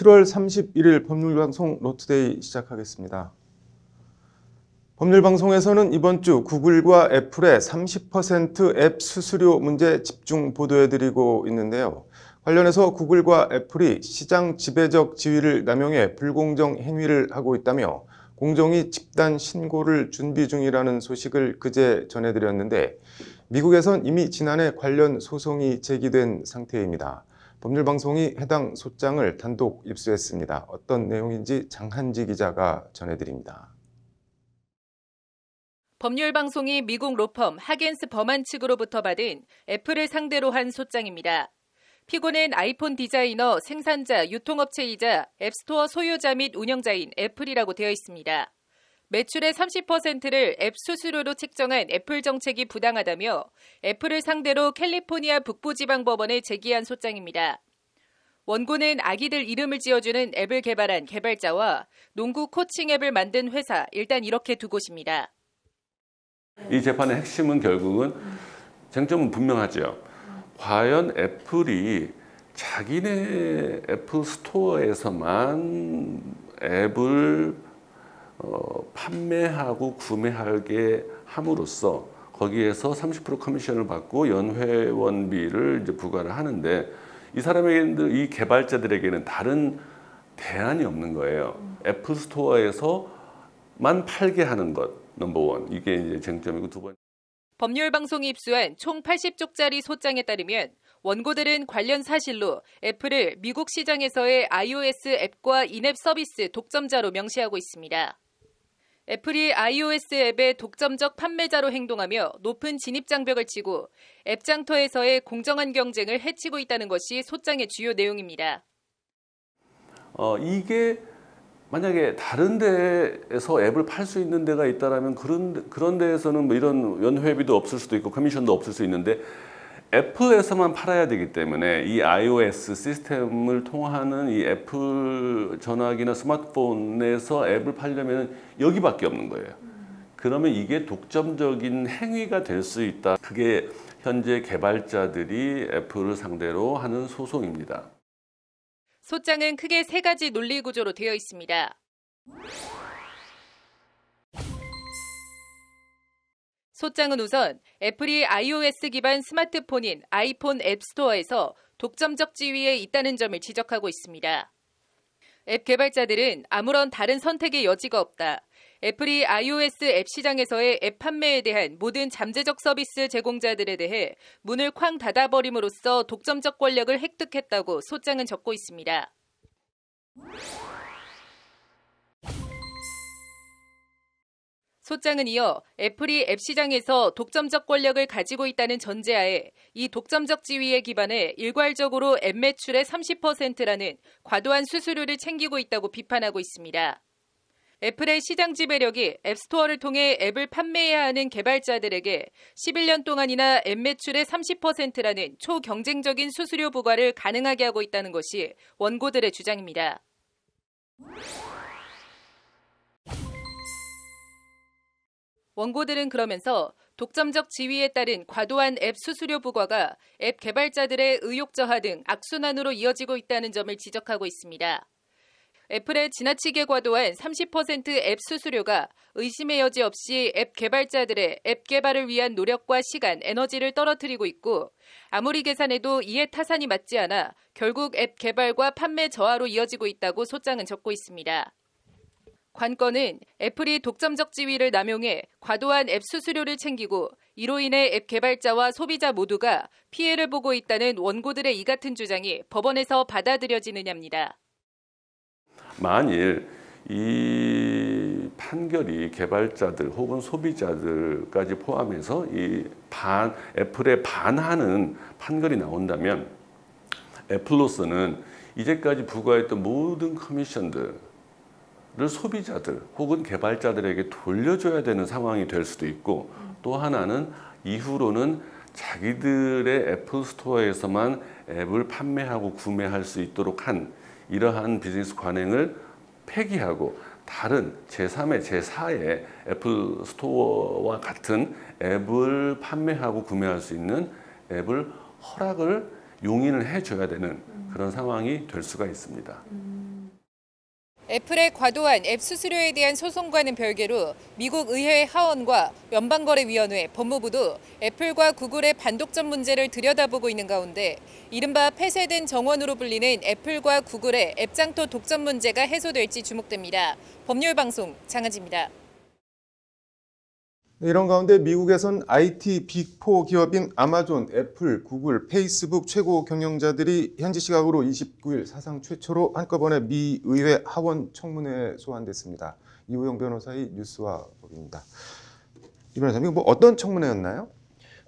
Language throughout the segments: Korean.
7월 31일 법률방송 로트데이 시작하겠습니다. 법률방송에서는 이번 주 구글과 애플의 30%앱 수수료 문제 집중 보도해드리고 있는데요. 관련해서 구글과 애플이 시장 지배적 지위를 남용해 불공정 행위를 하고 있다며 공정위 집단 신고를 준비 중이라는 소식을 그제 전해드렸는데 미국에선 이미 지난해 관련 소송이 제기된 상태입니다. 법률방송이 해당 소장을 단독 입수했습니다. 어떤 내용인지 장한지 기자가 전해드립니다. 법률방송이 미국 로펌 하겐스 범안 측으로부터 받은 애플을 상대로 한 소장입니다. 피고는 아이폰 디자이너, 생산자, 유통업체이자 앱스토어 소유자 및 운영자인 애플이라고 되어 있습니다. 매출의 30%를 앱 수수료로 책정한 애플 정책이 부당하다며 애플을 상대로 캘리포니아 북부지방법원에 제기한 소장입니다. 원고는 아기들 이름을 지어주는 앱을 개발한 개발자와 농구 코칭 앱을 만든 회사 일단 이렇게 두 곳입니다. 이 재판의 핵심은 결국은 쟁점은 분명하죠. 과연 애플이 자기네 애플 스토어에서만 앱을 어, 판매하고 구매하게 함으로써 거기에서 30% 커미션을 받고 연회원비를 이제 부과를 하는데 이 사람에게는 이 개발자들에게는 다른 대안이 없는 거예요. 애플 스토어에서만 팔게 하는 것 넘버 원 이게 이제 쟁점이고 두 번. 법률 방송이 입수한 총 80쪽짜리 소장에 따르면 원고들은 관련 사실로 애플을 미국 시장에서의 iOS 앱과 인앱 서비스 독점자로 명시하고 있습니다. 애플이 iOS 앱의 독점적 판매자로 행동하며 높은 진입 장벽을 치고 앱 장터에서의 공정한 경쟁을 해치고 있다는 것이 소장의 주요 내용입니다. 어, 이게 만약에 다른 데에서 앱을 팔 수 있는 데가 있다라면 그런 그런 데에서는 뭐 이런 연회비도 없을 수도 있고 커미션도 없을 수 있는데 애플에서만 팔아야 되기 때문에 이 iOS 시스템을 통하는 이 애플 전화기나 스마트폰에서 앱을 팔려면 여기밖에 없는 거예요. 그러면 이게 독점적인 행위가 될 수 있다. 그게 현재 개발자들이 애플을 상대로 하는 소송입니다. 소장은 크게 세 가지 논리 구조로 되어 있습니다. 소장은 우선 애플이 iOS 기반 스마트폰인 아이폰 앱스토어에서 독점적 지위에 있다는 점을 지적하고 있습니다. 앱 개발자들은 아무런 다른 선택의 여지가 없다. 애플이 iOS 앱 시장에서의 앱 판매에 대한 모든 잠재적 서비스 제공자들에 대해 문을 쾅 닫아버림으로써 독점적 권력을 획득했다고 소장은 적고 있습니다. 소장은 이어 애플이 앱 시장에서 독점적 권력을 가지고 있다는 전제하에 이 독점적 지위에 기반해 일괄적으로 앱 매출의 30%라는 과도한 수수료를 챙기고 있다고 비판하고 있습니다. 애플의 시장 지배력이 앱스토어를 통해 앱을 판매해야 하는 개발자들에게 11년 동안이나 앱 매출의 30%라는 초경쟁적인 수수료 부과를 가능하게 하고 있다는 것이 원고들의 주장입니다. 원고들은 그러면서 독점적 지위에 따른 과도한 앱 수수료 부과가 앱 개발자들의 의욕 저하 등 악순환으로 이어지고 있다는 점을 지적하고 있습니다. 애플의 지나치게 과도한 30%앱 수수료가 의심의 여지 없이 앱 개발자들의 앱 개발을 위한 노력과 시간, 에너지를 떨어뜨리고 있고 아무리 계산해도 이에 타산이 맞지 않아 결국 앱 개발과 판매 저하로 이어지고 있다고 소장은 적고 있습니다. 관건은 애플이 독점적 지위를 남용해 과도한 앱 수수료를 챙기고 이로 인해 앱 개발자와 소비자 모두가 피해를 보고 있다는 원고들의 이 같은 주장이 법원에서 받아들여지느냐입니다. 만일 이 판결이 개발자들 혹은 소비자들까지 포함해서 이 반, 애플에 반하는 판결이 나온다면 애플로서는 이제까지 부과했던 모든 커미션들 를 소비자들 혹은 개발자들에게 돌려줘야 되는 상황이 될 수도 있고 또 하나는 이후로는 자기들의 애플 스토어에서만 앱을 판매하고 구매할 수 있도록 한 이러한 비즈니스 관행을 폐기하고 다른 제3의 제4의 애플 스토어와 같은 앱을 판매하고 구매할 수 있는 앱을 허락을 용인을 해줘야 되는 그런 상황이 될 수가 있습니다. 음. 애플의 과도한 앱 수수료에 대한 소송과는 별개로 미국 의회 하원과 연방거래위원회, 법무부도 애플과 구글의 반독점 문제를 들여다보고 있는 가운데 이른바 폐쇄된 정원으로 불리는 애플과 구글의 앱장터 독점 문제가 해소될지 주목됩니다. 법률방송 장은지입니다. 이런 가운데 미국에선 IT 빅4 기업인 아마존, 애플, 구글, 페이스북 최고 경영자들이 현지 시각으로 29일 사상 최초로 한꺼번에 미 의회 하원 청문회에 소환됐습니다. 이호영 변호사의 뉴스와 법입니다. 이 변호사님, 뭐 어떤 청문회였나요?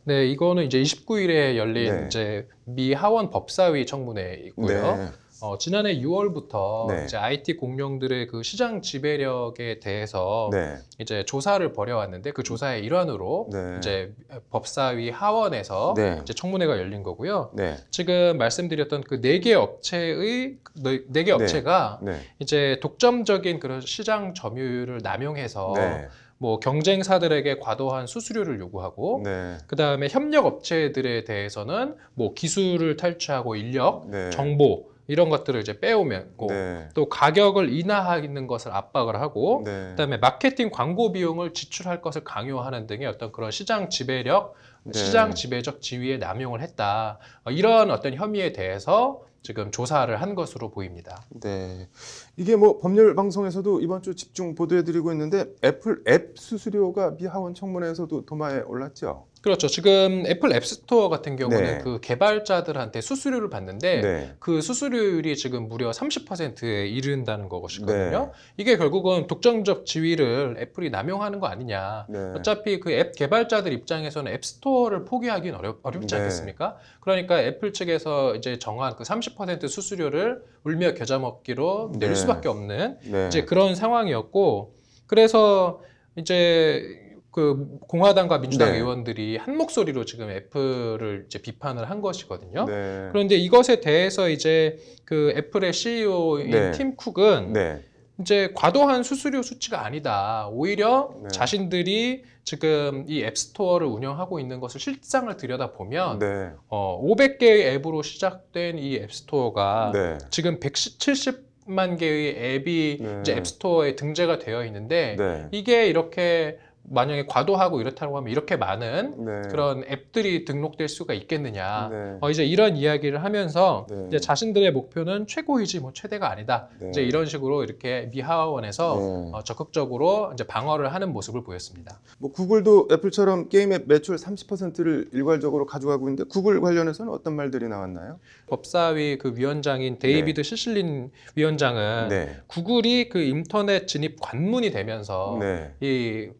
네, 이거는 이제 29일에 열린 네. 이제 미 하원 법사위 청문회이고요. 네. 어, 지난해 6월부터 네. 이제 IT 공룡들의 그 시장 지배력에 대해서 네. 이제 조사를 벌여왔는데 그 조사의 일환으로 네. 이제 법사위 하원에서 네. 이제 청문회가 열린 거고요. 네. 지금 말씀드렸던 그 네 개 업체의 그 네개 네 네. 업체가 네. 네. 이제 독점적인 그런 시장 점유율을 남용해서 네. 뭐 경쟁사들에게 과도한 수수료를 요구하고 네. 그다음에 협력 업체들에 대해서는 뭐 기술을 탈취하고 인력, 네. 정보 이런 것들을 이제 빼오면고 네. 또 가격을 인하하는 것을 압박을 하고 네. 그다음에 마케팅 광고 비용을 지출할 것을 강요하는 등의 어떤 그런 시장 지배력, 네. 시장 지배적 지위에 남용을 했다. 어, 이런 어떤 혐의에 대해서 지금 조사를 한 것으로 보입니다. 네. 이게 뭐 법률 방송에서도 이번 주 집중 보도해드리고 있는데 애플 앱 수수료가 미 하원 청문회에서도 도마에 올랐죠. 그렇죠. 지금 애플 앱스토어 같은 경우는 네. 그 개발자들한테 수수료를 받는데 네. 그 수수료율이 지금 무려 30%에 이른다는 것이거든요. 네. 이게 결국은 독점적 지위를 애플이 남용하는 거 아니냐. 네. 어차피 그 앱 개발자들 입장에서는 앱스토어를 포기하기는 어렵, 어렵지 네. 않겠습니까? 그러니까 애플 측에서 이제 정한 그 30% 수수료를 울며 겨자 먹기로 낼 네. 수밖에 없는 네. 이제 그런 상황이었고 그래서 이제 그 공화당과 민주당 네. 의원들이 한 목소리로 지금 애플을 이제 비판을 한 것이거든요. 네. 그런데 이것에 대해서 이제 그 애플의 CEO인 네. 팀 쿡은 네. 이제 과도한 수수료 수치가 아니다. 오히려 네. 자신들이 지금 이 앱스토어를 운영하고 있는 것을 실상을 들여다보면 네. 어, 500개의 앱으로 시작된 이 앱스토어가 네. 지금 170 3만 개의 앱이 네. 이제 앱스토어에 등재가 되어 있는데 네. 이게 이렇게 만약에 과도하고 이렇다고 하면 이렇게 많은 네. 그런 앱들이 등록될 수가 있겠느냐. 네. 어, 이제 이런 이야기를 하면서 네. 이제 자신들의 목표는 최고이지 뭐 최대가 아니다. 네. 이제 이런 식으로 이렇게 미하원에서 네. 어, 적극적으로 이제 방어를 하는 모습을 보였습니다. 뭐 구글도 애플처럼 게임 앱 매출 30%를 일괄적으로 가져가고 있는데 구글 관련해서는 어떤 말들이 나왔나요? 법사위 그 위원장인 데이비드 네. 시실린 위원장은 구글이 그 인터넷 진입 관문이 되면서 이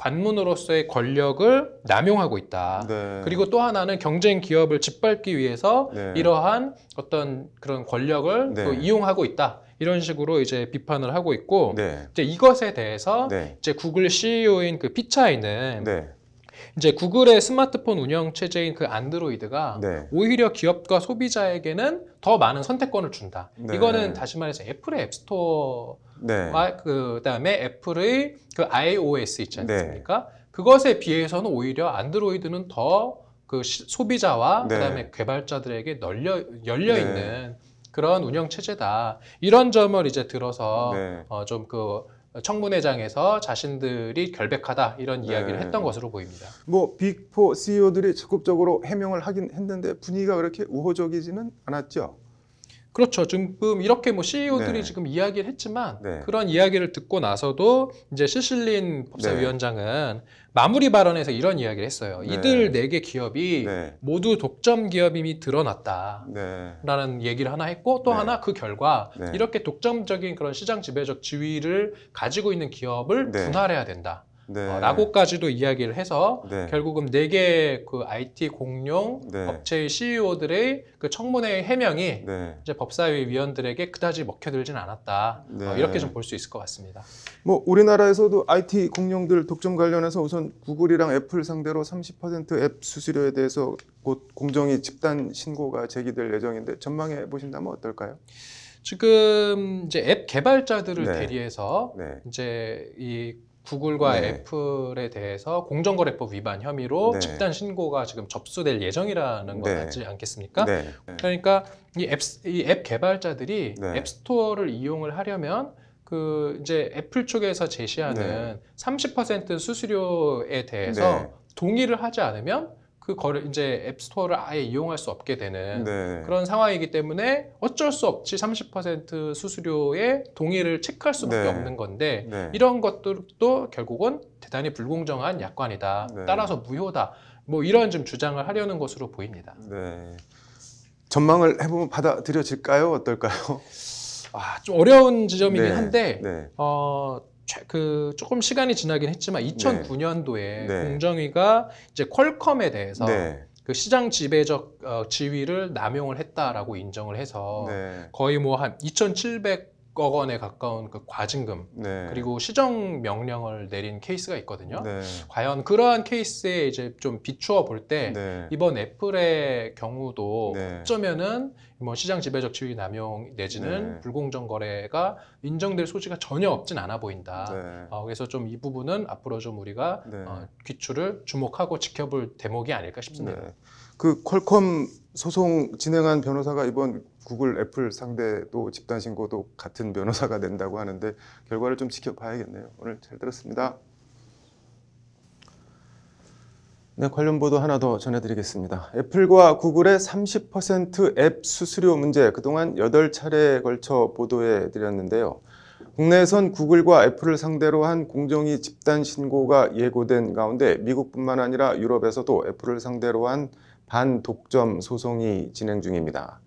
관문으로서의 권력을 남용하고 있다. 네. 그리고 또 하나는 경쟁 기업을 짓밟기 위해서 네. 이러한 어떤 그런 권력을 네. 또 이용하고 있다. 이런 식으로 이제 비판을 하고 있고 네. 이제 이것에 대해서 네. 이제 구글 CEO인 그 피차이는 네. 이제 구글의 스마트폰 운영 체제인 그 안드로이드가 네. 오히려 기업과 소비자에게는 더 많은 선택권을 준다. 네. 이거는 다시 말해서 애플의 앱스토어 네. 아, 그 다음에 애플의 그 iOS 있지 네. 않습니까? 네. 그것에 비해서는 오히려 안드로이드는 더 그 소비자와 네. 그다음에 개발자들에게 널려 열려 네. 있는 그런 운영 체제다. 이런 점을 이제 들어서 네. 어, 좀그 청문회장에서 자신들이 결백하다 이런 네. 이야기를 네. 했던 것으로 보입니다. 뭐빅포 CEO들이 적극적으로 해명을 하긴 했는데 분위기가 그렇게 우호적이지는 않았죠. 그렇죠. 지금 음, 이렇게 뭐 CEO들이 네. 지금 이야기를 했지만 네. 그런 이야기를 듣고 나서도 이제 시실린 법사위원장은 네. 마무리 발언에서 이런 이야기를 했어요. 네. 이들 네 개 기업이 네. 모두 독점 기업임이 드러났다라는 네. 얘기를 하나 했고 또 하나 그 결과 이렇게 독점적인 그런 시장 지배적 지위를 가지고 있는 기업을 분할해야 된다. 네. 어, 라고까지도 이야기를 해서 네. 결국은 네 개의 그 IT 공룡 네. 업체의 CEO들의 그청문회 해명이 네. 이제 법사위 위원들에게 그다지 먹혀들진 않았다 어, 네. 이렇게 좀 볼 수 있을 것 같습니다. 뭐 우리나라에서도 IT 공룡들 독점 관련해서 우선 구글이랑 애플 상대로 30%앱 수수료에 대해서 곧 공정위 집단 신고가 제기될 예정인데 전망해 보신다면 어떨까요? 지금 이제 앱 개발자들을 네. 대리해서 이제 이 구글과 네. 애플에 대해서 공정거래법 위반 혐의로 네. 집단 신고가 지금 접수될 예정이라는 것 네. 맞지 않겠습니까? 네. 그러니까 이앱이앱 개발자들이 네. 앱스토어를 이용을 하려면 그 이제 애플 쪽에서 제시하는 네. 30% 수수료에 대해서 네. 동의를 하지 않으면 그 거래 이제 앱스토어를 아예 이용할 수 없게 되는 네. 그런 상황이기 때문에 어쩔 수 없이 30% 수수료의 동의를 체크할 수밖에 네. 없는 건데 네. 이런 것들도 결국은 대단히 불공정한 약관이다. 네. 따라서 무효다. 뭐 이런 좀 주장을 하려는 것으로 보입니다. 네. 전망을 해보면 받아들여질까요? 어떨까요? 아, 좀 어려운 지점이긴 네. 한데 어, 그 조금 시간이 지나긴 했지만 2009년도에 네. 공정위가 이제 퀄컴에 대해서 네. 그 시장 지배적 어, 지위를 남용을 했다라고 인정을 해서 네. 거의 뭐한2,700 1억 원에 가까운 그 과징금 네. 그리고 시정 명령을 내린 케이스가 있거든요. 네. 과연 그러한 케이스에 이제 좀 비추어 볼때 네. 이번 애플의 경우도 네. 어쩌면은 뭐 시장 지배적 지위 남용 내지는 네. 불공정 거래가 인정될 소지가 전혀 없진 않아 보인다. 어, 그래서 좀 이 부분은 앞으로 좀 우리가 어, 귀추를 주목하고 지켜볼 대목이 아닐까 싶습니다. 그 퀄컴 소송 진행한 변호사가 이번 구글 애플 상대도 집단 신고도 같은 변호사가 된다고 하는데 결과를 좀 지켜봐야겠네요. 오늘 잘 들었습니다. 네, 관련 보도 하나 더 전해드리겠습니다. 애플과 구글의 30%앱 수수료 문제 그동안 8차례에 걸쳐 보도해드렸는데요. 국내에선 구글과 애플을 상대로 한 공정위 집단 신고가 예고된 가운데 미국뿐만 아니라 유럽에서도 애플을 상대로 한 반독점 소송이 진행 중입니다.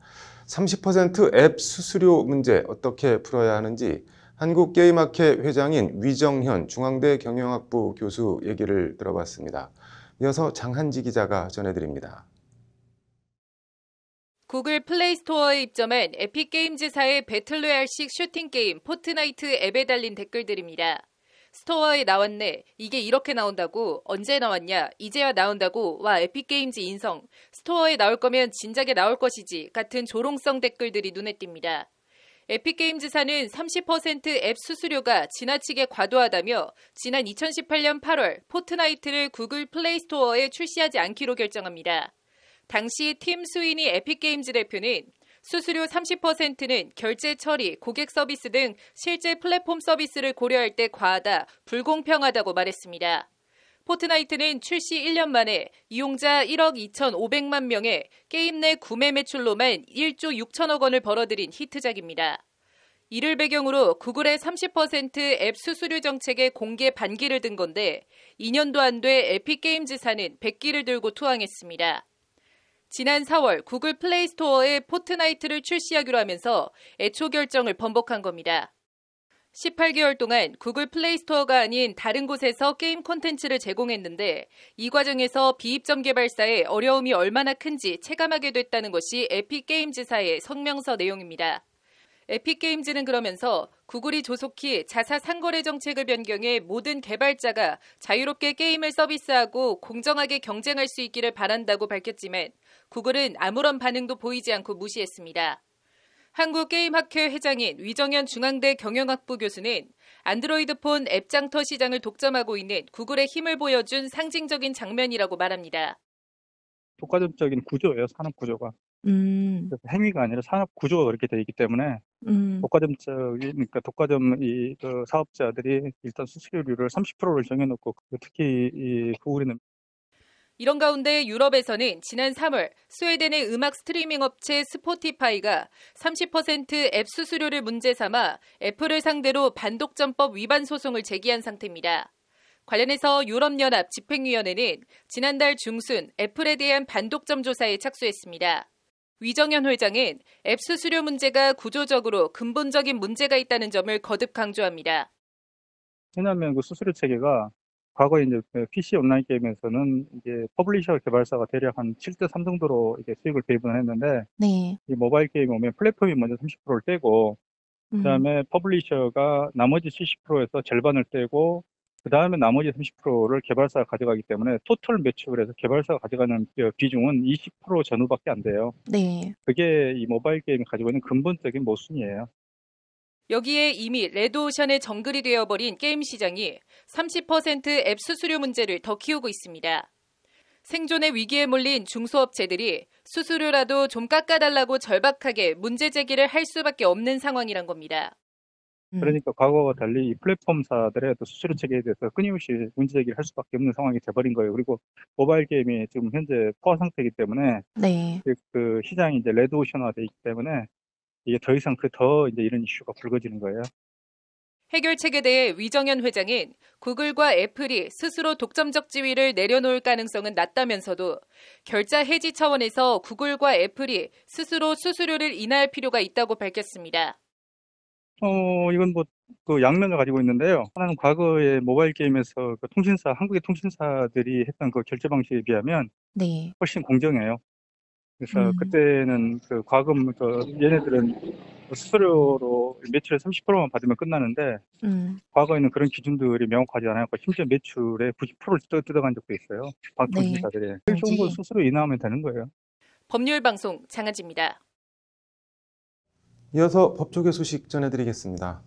30%앱 수수료 문제 어떻게 풀어야 하는지 한국게임마켓 회장인 위정현 중앙대 경영학부 교수 얘기를 들어봤습니다. 이어서 장한지 기자가 전해드립니다. 구글 플레이스토어에 입점한 에픽게임즈사의 배틀로얄식 슈팅게임 포트나이트 앱에 달린 댓글들입니다. 스토어에 나왔네. 이게 이렇게 나온다고. 언제 나왔냐. 이제야 나온다고. 와, 에픽게임즈 인성. 스토어에 나올 거면 진작에 나올 것이지. 같은 조롱성 댓글들이 눈에 띕니다. 에픽게임즈사는 30%앱 수수료가 지나치게 과도하다며 지난 2018년 8월 포트나이트를 구글 플레이 스토어에 출시하지 않기로 결정합니다. 당시 팀수인이 에픽게임즈 대표는 수수료 30%는 결제 처리, 고객 서비스 등 실제 플랫폼 서비스를 고려할 때 과하다, 불공평하다고 말했습니다. 포트나이트는 출시 1년 만에 이용자 1억 2,500만 명의 게임 내 구매 매출로만 1조 6천억 원을 벌어들인 히트작입니다. 이를 배경으로 구글의 30%앱 수수료 정책에 공개 반기를 든 건데 2년도 안 돼 에픽게임즈사는 100기를 들고 투항했습니다. 지난 4월 구글 플레이 스토어에 포트나이트를 출시하기로 하면서 애초 결정을 번복한 겁니다. 18개월 동안 구글 플레이 스토어가 아닌 다른 곳에서 게임 콘텐츠를 제공했는데 이 과정에서 비입점 개발사의 어려움이 얼마나 큰지 체감하게 됐다는 것이 에픽게임즈사의 성명서 내용입니다. 에픽게임즈는 그러면서 구글이 조속히 자사 상거래 정책을 변경해 모든 개발자가 자유롭게 게임을 서비스하고 공정하게 경쟁할 수 있기를 바란다고 밝혔지만 구글은 아무런 반응도 보이지 않고 무시했습니다. 한국게임학회 회장인 위정현 중앙대 경영학부 교수는 안드로이드폰 앱장터 시장을 독점하고 있는 구글의 힘을 보여준 상징적인 장면이라고 말합니다. 독과점적인 구조예요, 산업 구조가. 음. 행위가 아니라 산업 구조가 그렇게 되어 있기 때문에 음. 그러니까 독과점 쪽이니까 독과점 이그 사업자들이 일단 수수료율을 30%를 정해놓고 특히 이 구글에는 이런 가운데 유럽에서는 지난 3월 스웨덴의 음악 스트리밍 업체 스포티파이가 30%앱 수수료를 문제 삼아 애플을 상대로 반독점법 위반 소송을 제기한 상태입니다. 관련해서 유럽연합 집행위원회는 지난달 중순 애플에 대한 반독점 조사에 착수했습니다. 위정현 회장은 앱 수수료 문제가 구조적으로 근본적인 문제가 있다는 점을 거듭 강조합니다. 왜냐하면 그 수수료 체계가 과거 이제 그 PC 온라인 게임에서는 이제 퍼블리셔 개발사가 대략 한 7대 3 정도로 이게 수익을 배분을 했는데 네. 이 모바일 게임 오면 플랫폼이 먼저 30%를 떼고 음. 그다음에 음. 퍼블리셔가 나머지 70%에서 절반을 떼고 그 다음에 나머지 30%를 개발사가 가져가기 때문에 토탈 매출을 해서 개발사가 가져가는 어, 비중은 20% 전후밖에 안 돼요. 네. 그게 이 모바일 게임이 가지고 있는 근본적인 모순이에요. 여기에 이미 레드오션의 정글이 되어버린 게임 시장이 30%앱 수수료 문제를 더 키우고 있습니다. 생존의 위기에 몰린 중소업체들이 수수료라도 좀 깎아달라고 절박하게 문제 제기를 할 수밖에 없는 상황이란 겁니다. 음. 그러니까 과거와 달리 이 플랫폼사들의 어 수수료 체계에 대해서 끊임없이 문제 제기를 할 수밖에 없는 상황이 돼버린 거예요. 그리고 모바일 게임이 지금 현재 포화 상태이기 때문에 네. 그, 그 시장이 이제 레드 오션화돼 있기 때문에 이게 더 이상 그 더 이제 이런 이슈가 불거지는 거예요. 해결책에 대해 위정현 회장인 구글과 애플이 스스로 독점적 지위를 내려놓을 가능성은 낮다면서도 결자 해지 차원에서 구글과 애플이 스스로 수수료를 인할 필요가 있다고 밝혔습니다. 어, 이건 뭐, 그 양면을 가지고 있는데요. 하나는 과거에 모바일 게임에서 그 통신사, 한국의 통신사들이 했던 그 결제 방식에 비하면 네. 훨씬 공정해요. 그래서 음. 그때는 그 과금, 그 얘네들은 수수료로 매출의 30%만 받으면 끝나는데, 음. 과거에는 그런 기준들이 명확하지 않았고, 심지어 매출의 90%를 뜯어, 간 적도 있어요. 방 통신사들이. 그래서 수수료 인하하면 되는 거예요. 법률 방송 장아지입니다. 이어서 법조계 소식 전해드리겠습니다.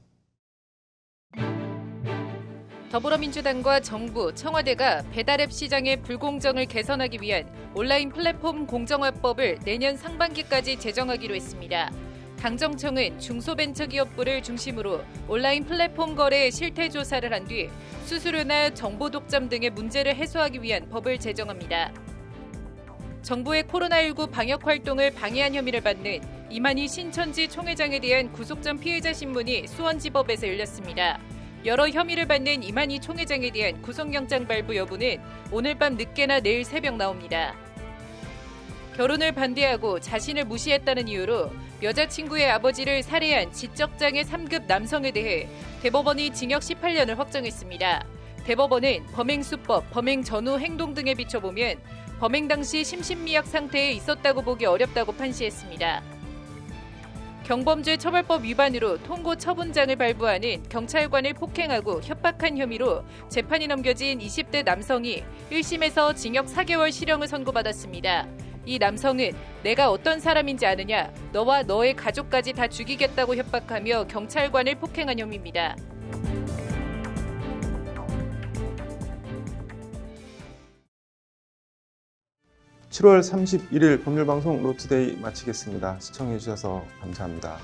더불어민주당과 정부, 청와대가 배달앱 시장의 불공정을 개선하기 위한 온라인 플랫폼 공정화법을 내년 상반기까지 제정하기로 했습니다. 당정청은 중소벤처기업부를 중심으로 온라인 플랫폼 거래의 실태 조사를 한 뒤 수수료나 정보 독점 등의 문제를 해소하기 위한 법을 제정합니다. 정부의 코로나19 방역 활동을 방해한 혐의를 받는 이만희 신천지 총회장에 대한 구속전 피해자 신문이 수원지법에서 열렸습니다. 여러 혐의를 받는 이만희 총회장에 대한 구속영장 발부 여부는 오늘 밤 늦게나 내일 새벽 나옵니다. 결혼을 반대하고 자신을 무시했다는 이유로 여자친구의 아버지를 살해한 지적장애 3급 남성에 대해 대법원이 징역 18년을 확정했습니다. 대법원은 범행 수법, 범행 전후 행동 등에 비춰보면 범행 당시 심신미약 상태에 있었다고 보기 어렵다고 판시했습니다. 경범죄 처벌법 위반으로 통고 처분장을 발부하는 경찰관을 폭행하고 협박한 혐의로 재판이 넘겨진 20대 남성이 1심에서 징역 4개월 실형을 선고받았습니다. 이 남성은 내가 어떤 사람인지 아느냐, 너와 너의 가족까지 다 죽이겠다고 협박하며 경찰관을 폭행한 혐의입니다. 7월 31일 법률방송 로투데이 마치겠습니다. 시청해주셔서 감사합니다.